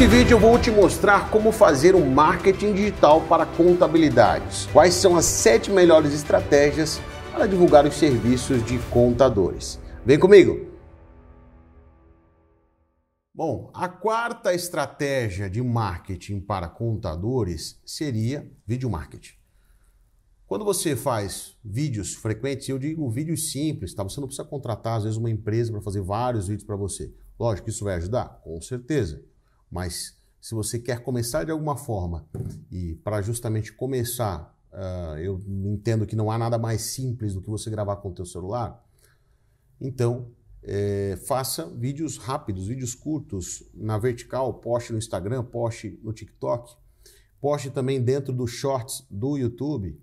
Nesse vídeo eu vou te mostrar como fazer o um marketing digital para contabilidades. Quais são as sete melhores estratégias para divulgar os serviços de contadores. Vem comigo! Bom, a quarta estratégia de marketing para contadores seria vídeo marketing. Quando você faz vídeos frequentes, eu digo vídeos simples, tá? Você não precisa contratar às vezes uma empresa para fazer vários vídeos para você. Lógico que isso vai ajudar, com certeza. Mas se você quer começar de alguma forma, e para justamente começar, uh, eu entendo que não há nada mais simples do que você gravar com o teu celular, então é, faça vídeos rápidos, vídeos curtos na vertical, poste no Instagram, poste no TikTok, poste também dentro dos shorts do YouTube,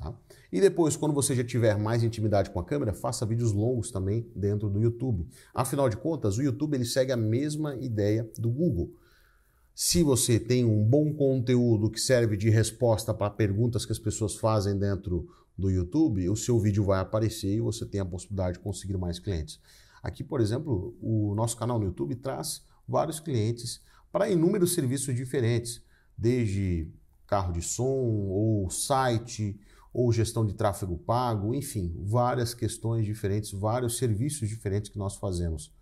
Tá? E depois, quando você já tiver mais intimidade com a câmera, faça vídeos longos também dentro do YouTube. Afinal de contas, o YouTube ele segue a mesma ideia do Google. Se você tem um bom conteúdo que serve de resposta para perguntas que as pessoas fazem dentro do YouTube, o seu vídeo vai aparecer e você tem a possibilidade de conseguir mais clientes. Aqui, por exemplo, o nosso canal no YouTube traz vários clientes para inúmeros serviços diferentes, desde carro de som ou site, ou gestão de tráfego pago, enfim, várias questões diferentes, vários serviços diferentes que nós fazemos.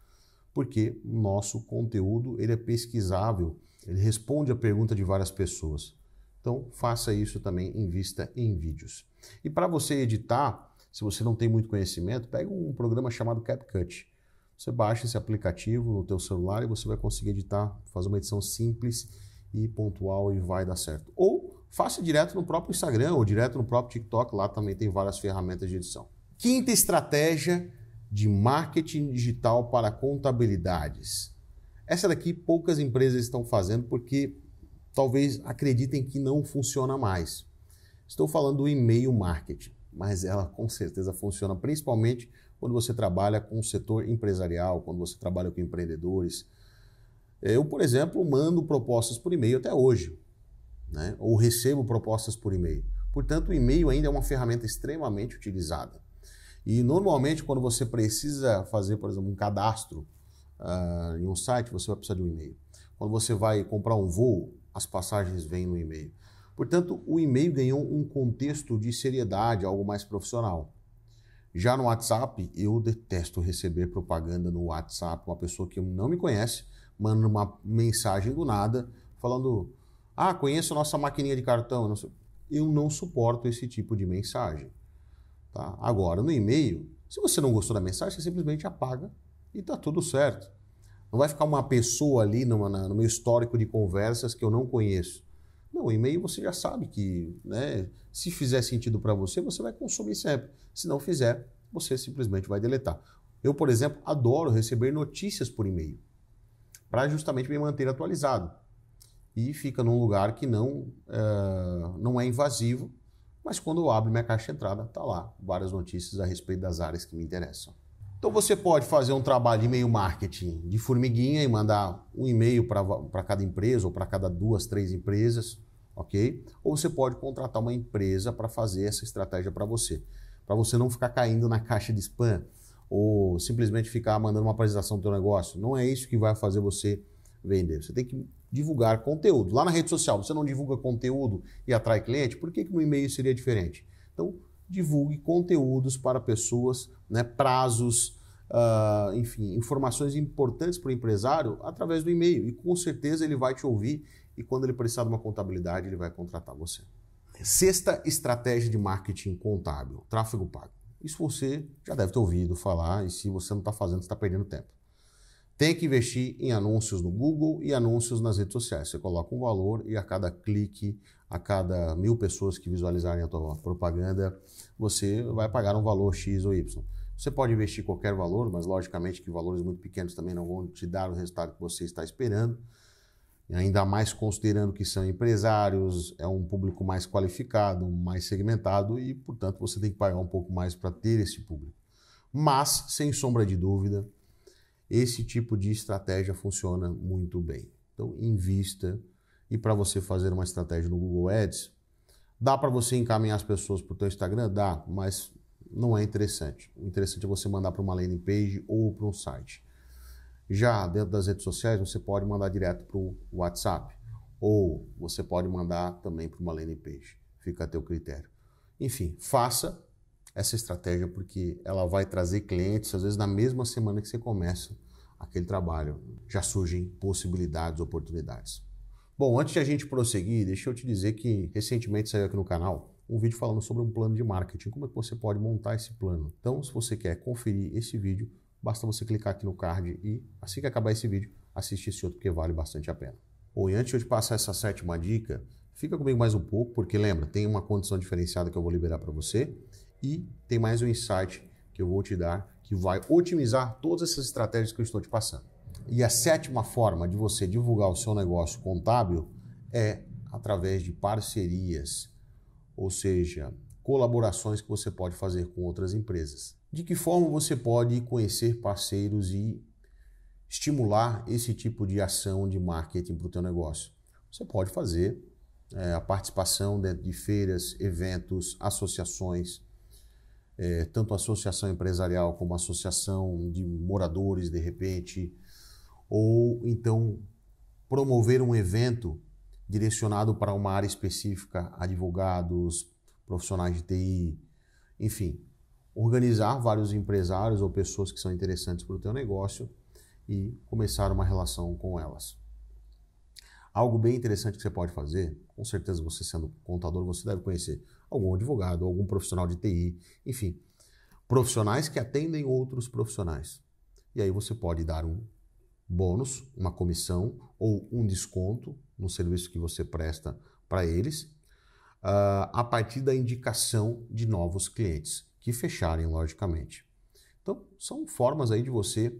Porque o nosso conteúdo ele é pesquisável, ele responde a pergunta de várias pessoas. Então, faça isso também, em vista em vídeos. E para você editar, se você não tem muito conhecimento, pega um programa chamado CapCut. Você baixa esse aplicativo no teu celular e você vai conseguir editar, fazer uma edição simples e pontual e vai dar certo. Ou faça direto no próprio Instagram ou direto no próprio TikTok, lá também tem várias ferramentas de edição. Quinta estratégia de marketing digital para contabilidades. Essa daqui poucas empresas estão fazendo porque talvez acreditem que não funciona mais. Estou falando do e-mail marketing, mas ela com certeza funciona principalmente quando você trabalha com o setor empresarial, quando você trabalha com empreendedores. Eu, por exemplo, mando propostas por e-mail até hoje né? ou recebo propostas por e-mail. Portanto, o e-mail ainda é uma ferramenta extremamente utilizada. E normalmente, quando você precisa fazer, por exemplo, um cadastro uh, em um site, você vai precisar de um e-mail. Quando você vai comprar um voo, as passagens vêm no e-mail. Portanto, o e-mail ganhou um contexto de seriedade, algo mais profissional. Já no WhatsApp, eu detesto receber propaganda no WhatsApp, uma pessoa que não me conhece manda uma mensagem do nada falando ah, conheço nossa maquininha de cartão. Eu não suporto esse tipo de mensagem. Tá? Agora, no e-mail, se você não gostou da mensagem, você simplesmente apaga e está tudo certo. Não vai ficar uma pessoa ali numa, na, no meu histórico de conversas que eu não conheço. Não, e-mail você já sabe que, né, se fizer sentido para você, você vai consumir sempre. Se não fizer, você simplesmente vai deletar. Eu, por exemplo, adoro receber notícias por e-mail para justamente me manter atualizado e fica num lugar que não, é, não é invasivo, mas quando eu abro minha caixa de entrada, tá lá várias notícias a respeito das áreas que me interessam. Então você pode fazer um trabalho de e-mail marketing de formiguinha e mandar um e-mail para cada empresa ou para cada duas, três empresas, ok? Ou você pode contratar uma empresa para fazer essa estratégia para você, para você não ficar caindo na caixa de spam ou simplesmente ficar mandando uma apresentação do seu negócio. Não é isso que vai fazer você vender. Você tem que divulgar conteúdo. Lá na rede social, você não divulga conteúdo e atrai cliente? Por que, que no e-mail seria diferente? Então, divulgue conteúdos para pessoas, né, prazos, uh, enfim, informações importantes para o empresário através do e-mail. E com certeza ele vai te ouvir e quando ele precisar de uma contabilidade, ele vai contratar você. Sexta estratégia de marketing contábil: tráfego pago. Isso você já deve ter ouvido falar, e se você não está fazendo, você está perdendo tempo. Tem que investir em anúncios no Google e anúncios nas redes sociais. Você coloca um valor e a cada clique, a cada mil pessoas que visualizarem a tua propaganda, você vai pagar um valor X ou Y. Você pode investir qualquer valor, mas logicamente que valores muito pequenos também não vão te dar o resultado que você está esperando. Ainda mais considerando que são empresários, é um público mais qualificado, mais segmentado e, portanto, você tem que pagar um pouco mais para ter esse público. Mas, sem sombra de dúvida, esse tipo de estratégia funciona muito bem. Então, invista. E para você fazer uma estratégia no Google Ads, dá para você encaminhar as pessoas para o seu Instagram? Dá, mas não é interessante. O interessante é você mandar para uma landing page ou para um site. Já dentro das redes sociais, você pode mandar direto para o WhatsApp. Ou você pode mandar também para uma landing page. Fica a teu critério. Enfim, faça essa estratégia porque ela vai trazer clientes, às vezes na mesma semana que você começa aquele trabalho, já surgem possibilidades, oportunidades. Bom, antes de a gente prosseguir, deixa eu te dizer que recentemente saiu aqui no canal um vídeo falando sobre um plano de marketing, como é que você pode montar esse plano. Então, se você quer conferir esse vídeo, basta você clicar aqui no card e, assim que acabar esse vídeo, assistir esse outro, porque vale bastante a pena. Bom, e antes de eu te passar essa sétima dica, fica comigo mais um pouco, porque lembra, tem uma condição diferenciada que eu vou liberar para você e tem mais um insight que eu vou te dar que vai otimizar todas essas estratégias que eu estou te passando. E a sétima forma de você divulgar o seu negócio contábil é através de parcerias, ou seja, colaborações que você pode fazer com outras empresas. De que forma você pode conhecer parceiros e estimular esse tipo de ação de marketing para o teu negócio? Você pode fazer é, a participação dentro de feiras, eventos, associações, é, tanto a associação empresarial como a associação de moradores, de repente, ou então promover um evento direcionado para uma área específica, advogados, profissionais de TI, enfim, organizar vários empresários ou pessoas que são interessantes para o teu negócio e começar uma relação com elas. Algo bem interessante que você pode fazer, com certeza você sendo contador, você deve conhecer algum advogado, algum profissional de TI, enfim, profissionais que atendem outros profissionais. E aí você pode dar um bônus, uma comissão ou um desconto no serviço que você presta para eles, uh, a partir da indicação de novos clientes que fecharem, logicamente. Então, são formas aí de você,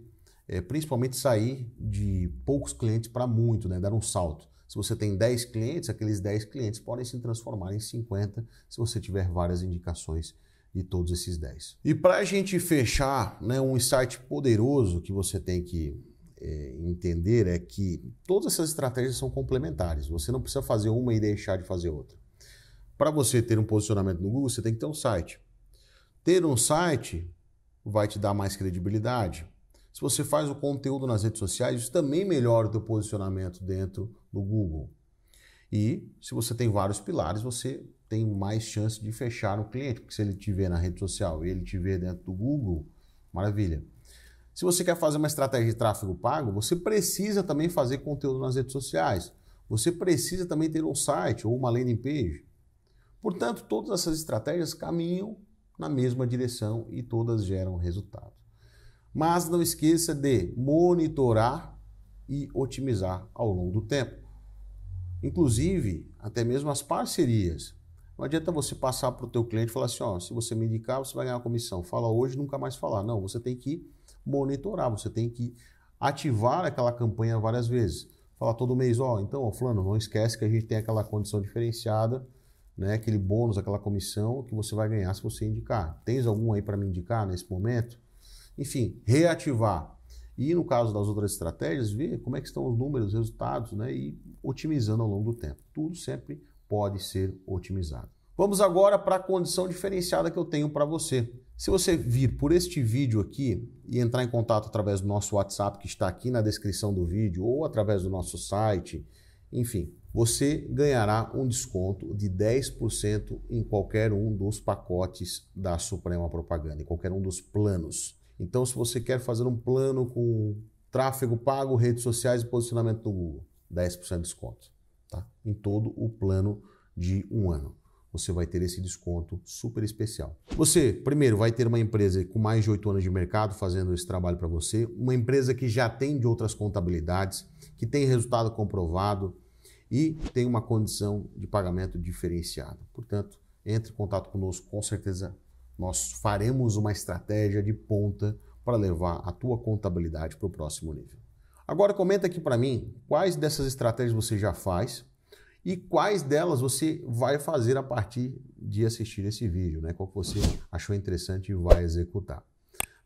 é, principalmente, sair de poucos clientes para muito, né? dar um salto. Se você tem 10 clientes, aqueles 10 clientes podem se transformar em 50 se você tiver várias indicações de todos esses 10. E para a gente fechar, né, um insight poderoso que você tem que é, entender é que todas essas estratégias são complementares. Você não precisa fazer uma e deixar de fazer outra. Para você ter um posicionamento no Google, você tem que ter um site. Ter um site vai te dar mais credibilidade. Se você faz o conteúdo nas redes sociais, isso também melhora o teu posicionamento dentro do Google. E se você tem vários pilares, você tem mais chance de fechar o cliente, porque se ele te ver na rede social e ele te ver dentro do Google, maravilha. Se você quer fazer uma estratégia de tráfego pago, você precisa também fazer conteúdo nas redes sociais. Você precisa também ter um site ou uma landing page. Portanto, todas essas estratégias caminham na mesma direção e todas geram resultado. Mas não esqueça de monitorar e otimizar ao longo do tempo. Inclusive, até mesmo as parcerias. Não adianta você passar para o teu cliente e falar assim, ó, se você me indicar, você vai ganhar uma comissão. Fala hoje, nunca mais falar. Não, você tem que monitorar, você tem que ativar aquela campanha várias vezes. Falar todo mês, ó, então, ó, fulano, não esquece que a gente tem aquela condição diferenciada, né, aquele bônus, aquela comissão que você vai ganhar se você indicar. Tens algum aí para me indicar nesse momento? Enfim, reativar. E no caso das outras estratégias, ver como é que estão os números, os resultados, né? E otimizando ao longo do tempo. Tudo sempre pode ser otimizado. Vamos agora para a condição diferenciada que eu tenho para você. Se você vir por este vídeo aqui e entrar em contato através do nosso WhatsApp que está aqui na descrição do vídeo ou através do nosso site, enfim, você ganhará um desconto de 10% em qualquer um dos pacotes da Suprema Propaganda, em qualquer um dos planos. Então, se você quer fazer um plano com tráfego pago, redes sociais e posicionamento no Google, 10% de desconto, tá? Em todo o plano de um ano. Você vai ter esse desconto super especial. Você, primeiro, vai ter uma empresa com mais de oito anos de mercado fazendo esse trabalho para você, uma empresa que já tem de outras contabilidades, que tem resultado comprovado e tem uma condição de pagamento diferenciada. Portanto, entre em contato conosco, com certeza nós faremos uma estratégia de ponta para levar a tua contabilidade para o próximo nível. Agora comenta aqui para mim quais dessas estratégias você já faz e quais delas você vai fazer a partir de assistir esse vídeo, né? Qual que você achou interessante e vai executar.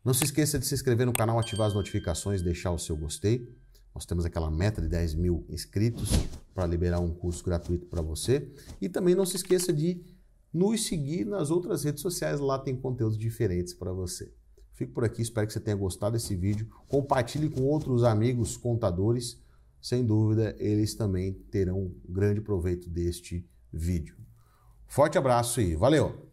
Não se esqueça de se inscrever no canal, ativar as notificações, deixar o seu gostei. Nós temos aquela meta de 10 mil inscritos para liberar um curso gratuito para você. E também não se esqueça de nos seguir nas outras redes sociais, lá tem conteúdos diferentes para você. Fico por aqui, espero que você tenha gostado desse vídeo. Compartilhe com outros amigos contadores. Sem dúvida, eles também terão grande proveito deste vídeo. Forte abraço e valeu!